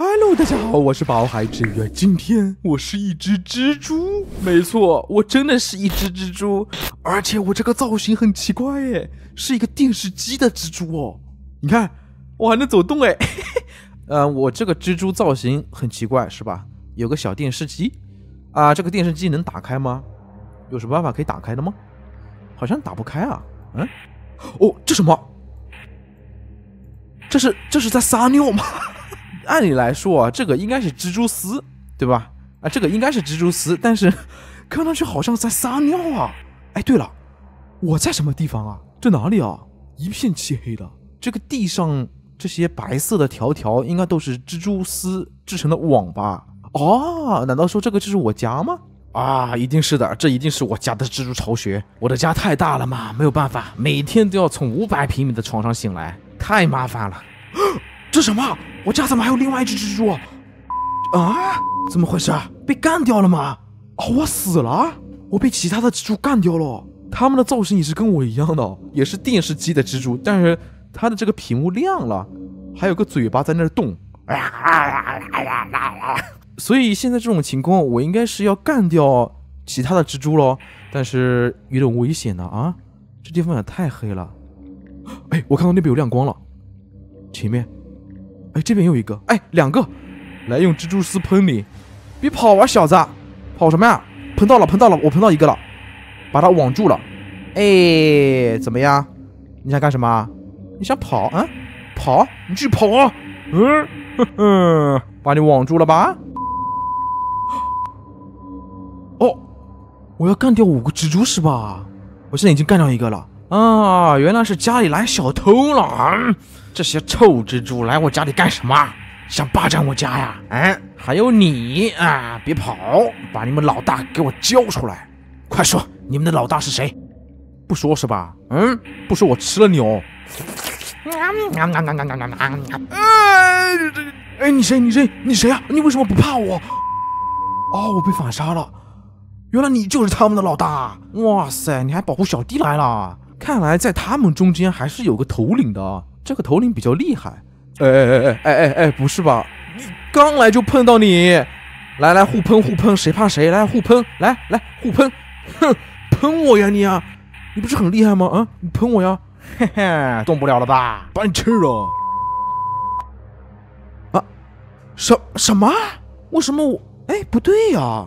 Hello，大家好，我是宝海治愈。今天我是一只蜘蛛，没错，我真的是一只蜘蛛，而且我这个造型很奇怪耶，是一个电视机的蜘蛛哦。你看，我还能走动哎。嗯，我这个蜘蛛造型很奇怪是吧？有个小电视机，啊，这个电视机能打开吗？有什么办法可以打开的吗？好像打不开啊。嗯，哦，这什么？这是这是在撒尿吗？按理来说啊，这个应该是蜘蛛丝，对吧？啊，这个应该是蜘蛛丝，但是看上去好像在撒尿啊！哎，对了，我在什么地方啊？这哪里啊？一片漆黑的，这个地上这些白色的条条应该都是蜘蛛丝织成的网吧？哦，难道说这个就是我家吗？啊，一定是的，这一定是我家的蜘蛛巢穴。我的家太大了嘛，没有办法，每天都要从五百平米的床上醒来，太麻烦了。这什么？我家怎么还有另外一只蜘蛛？啊？怎么回事啊？被干掉了吗？哦，我死了！我被其他的蜘蛛干掉了。他们的造型也是跟我一样的，也是电视机的蜘蛛，但是它的这个屏幕亮了，还有个嘴巴在那动。所以现在这种情况，我应该是要干掉其他的蜘蛛喽。但是有点危险呢。啊！这地方也太黑了。哎，我看到那边有亮光了，前面。哎，这边又一个！哎，两个，来用蜘蛛丝喷你，别跑啊，小子！跑什么呀？喷到了，喷到了，我喷到一个了，把它网住了。哎，怎么样？你想干什么？你想跑啊？跑？你去跑啊！嗯嗯，把你网住了吧。哦，我要干掉五个蜘蛛是吧？我现在已经干掉一个了啊！原来是家里来小偷了。这些臭蜘蛛来我家里干什么？想霸占我家呀？哎，还有你啊！别跑，把你们老大给我交出来！快说，你们的老大是谁？不说是吧？嗯，不说我吃了你哦！啊啊啊啊啊啊啊！哎，你谁？你谁？你谁啊？你为什么不怕我？哦，我被反杀了！原来你就是他们的老大！哇塞，你还保护小弟来了！看来在他们中间还是有个头领的。这个头领比较厉害，哎哎哎哎哎哎哎，不是吧？刚来就碰到你，来来互喷互喷，谁怕谁？来互喷，来来互喷，哼，喷我呀你呀，你不是很厉害吗？啊，你喷我呀，嘿嘿，动不了了吧？把你吃了！啊，什什么？为什么我？哎，不对呀，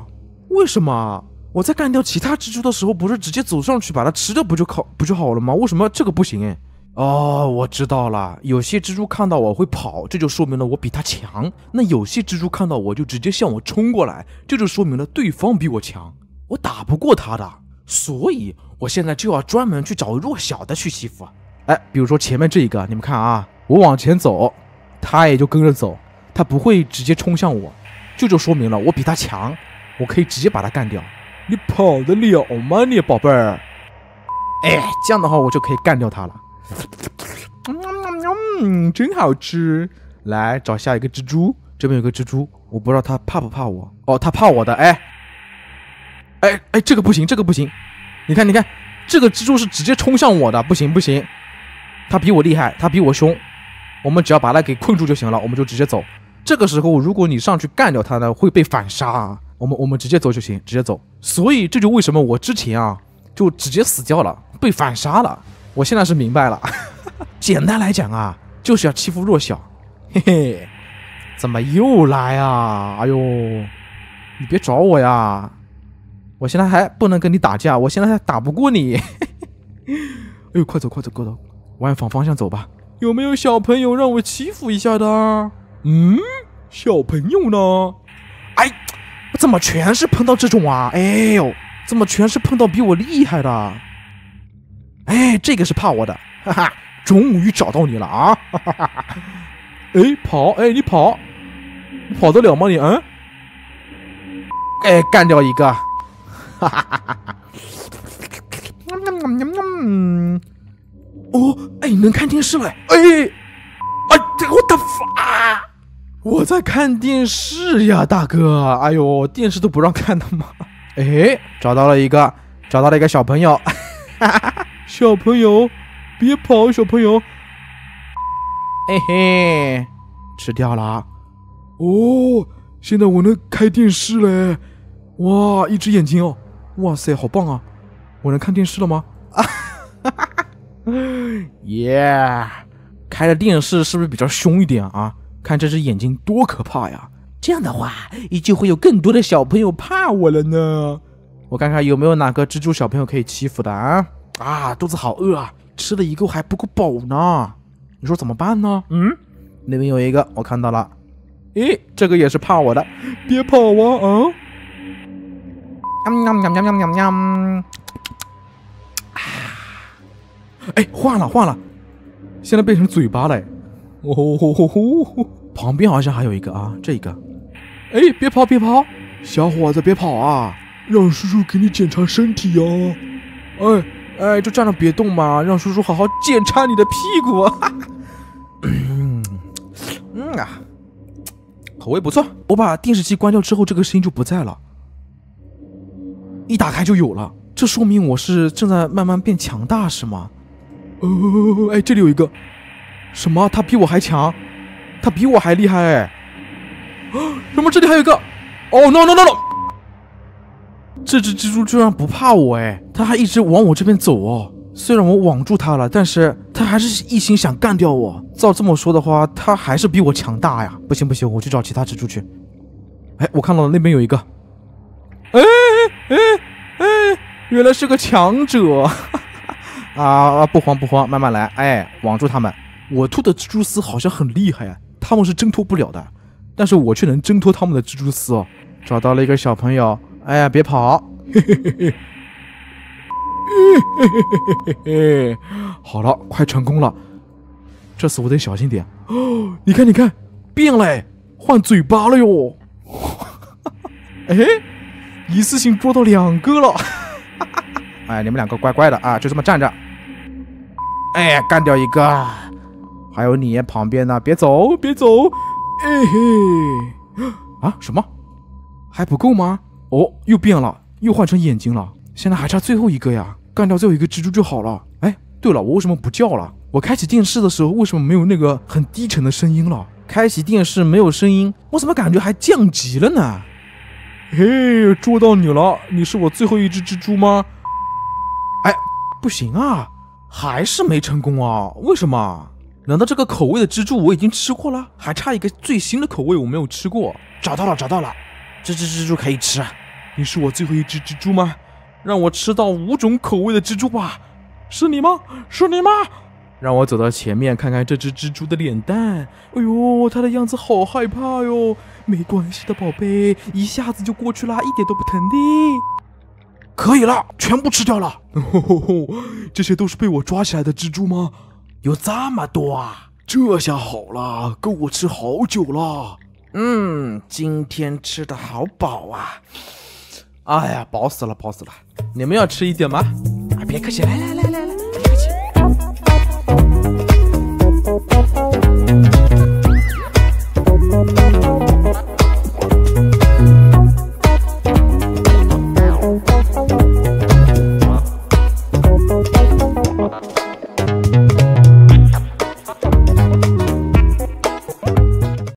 为什么我在干掉其他蜘蛛的时候，不是直接走上去把它吃掉不就靠不就好了吗？为什么这个不行？哦，我知道了。有些蜘蛛看到我会跑，这就说明了我比它强。那有些蜘蛛看到我就直接向我冲过来，这就说明了对方比我强，我打不过他的。所以我现在就要专门去找弱小的去欺负。哎，比如说前面这一个，你们看啊，我往前走，他也就跟着走，他不会直接冲向我，这就说明了我比他强，我可以直接把他干掉。你跑得了吗，你宝贝儿？哎，这样的话我就可以干掉他了。嗯真好吃！来找下一个蜘蛛，这边有个蜘蛛，我不知道它怕不怕我。哦，它怕我的，哎，哎哎，这个不行，这个不行，你看，你看，这个蜘蛛是直接冲向我的，不行不行，它比我厉害，它比我凶，我们只要把它给困住就行了，我们就直接走。这个时候，如果你上去干掉它呢，会被反杀。我们我们直接走就行，直接走。所以这就为什么我之前啊，就直接死掉了，被反杀了。我现在是明白了，简单来讲啊，就是要欺负弱小，嘿嘿。怎么又来啊？哎呦，你别找我呀！我现在还不能跟你打架，我现在还打不过你。哎呦，快走快走，快走，往反方向走吧。有没有小朋友让我欺负一下的？嗯，小朋友呢？哎，怎么全是碰到这种啊？哎呦，怎么全是碰到比我厉害的？哎，这个是怕我的，哈哈，终于找到你了啊！哎，跑，哎，你跑，跑得了吗你？嗯？哎，干掉一个！哈哈哈哈哈哦，哎，能看电视了！哎，啊，我的发。我在看电视呀，大哥！哎呦，电视都不让看的吗？哎，找到了一个，找到了一个小朋友！哈哈哈！小朋友，别跑！小朋友，嘿嘿，吃掉了。哦，现在我能开电视了。哇，一只眼睛哦。哇塞，好棒啊！我能看电视了吗？啊哈哈 y 开着电视是不是比较凶一点啊？看这只眼睛多可怕呀！这样的话，一定会有更多的小朋友怕我了呢。我看看有没有哪个蜘蛛小朋友可以欺负的啊？啊，肚子好饿啊！吃了一个还不够饱呢，你说怎么办呢？嗯，那边有一个，我看到了。诶，这个也是怕我的，别跑啊！啊，哎，换了换了，现在变成嘴巴了。哦吼吼吼！旁边好像还有一个啊，这个。哎，别跑别跑，小伙子别跑啊，让叔叔给你检查身体啊。哎。哎，就站着别动嘛，让叔叔好好检查你的屁股。嗯啊，口味不错。我把电视机关掉之后，这个声音就不在了，一打开就有了。这说明我是正在慢慢变强大，是吗？哦，哎，这里有一个什么？他比我还强，他比我还厉害哎。什么？这里还有一个？Oh 哦、no no no！这只蜘蛛居然不怕我哎！它还一直往我这边走哦。虽然我网住它了，但是它还是一心想干掉我。照这么说的话，它还是比我强大呀！不行不行，我去找其他蜘蛛去。哎，我看到了那边有一个。哎哎哎哎！原来是个强者啊！不慌不慌，慢慢来。哎，网住他们。我吐的蜘蛛丝好像很厉害啊，他们是挣脱不了的。但是我却能挣脱他们的蜘蛛丝哦。找到了一个小朋友。哎呀，别跑！嘿嘿嘿嘿嘿，嘿嘿嘿嘿好了，快成功了！这次我得小心点。哦，你看，你看，变了，换嘴巴了哟！哈哈，哎，一次性捉到两个了！哈哈，哎，你们两个乖乖的啊，就这么站着。哎，干掉一个！还有你旁边呢，别走，别走！哎嘿！啊，什么？还不够吗？哦，又变了，又换成眼睛了。现在还差最后一个呀，干掉最后一个蜘蛛就好了。哎，对了，我为什么不叫了？我开启电视的时候为什么没有那个很低沉的声音了？开启电视没有声音，我怎么感觉还降级了呢？嘿，捉到你了！你是我最后一只蜘蛛吗？哎，不行啊，还是没成功啊？为什么？难道这个口味的蜘蛛我已经吃过了？还差一个最新的口味我没有吃过。找到了，找到了，这只蜘蛛可以吃啊！你是我最后一只蜘蛛吗？让我吃到五种口味的蜘蛛吧！是你吗？是你吗？让我走到前面看看这只蜘蛛的脸蛋。哎呦，它的样子好害怕哟！没关系的，宝贝，一下子就过去啦，一点都不疼的。可以了，全部吃掉了。这些都是被我抓起来的蜘蛛吗？有这么多啊！这下好了，够我吃好久了。嗯，今天吃的好饱啊。哎呀，饱死了，饱死了！你们要吃一点吗？啊，别客气，来来来来。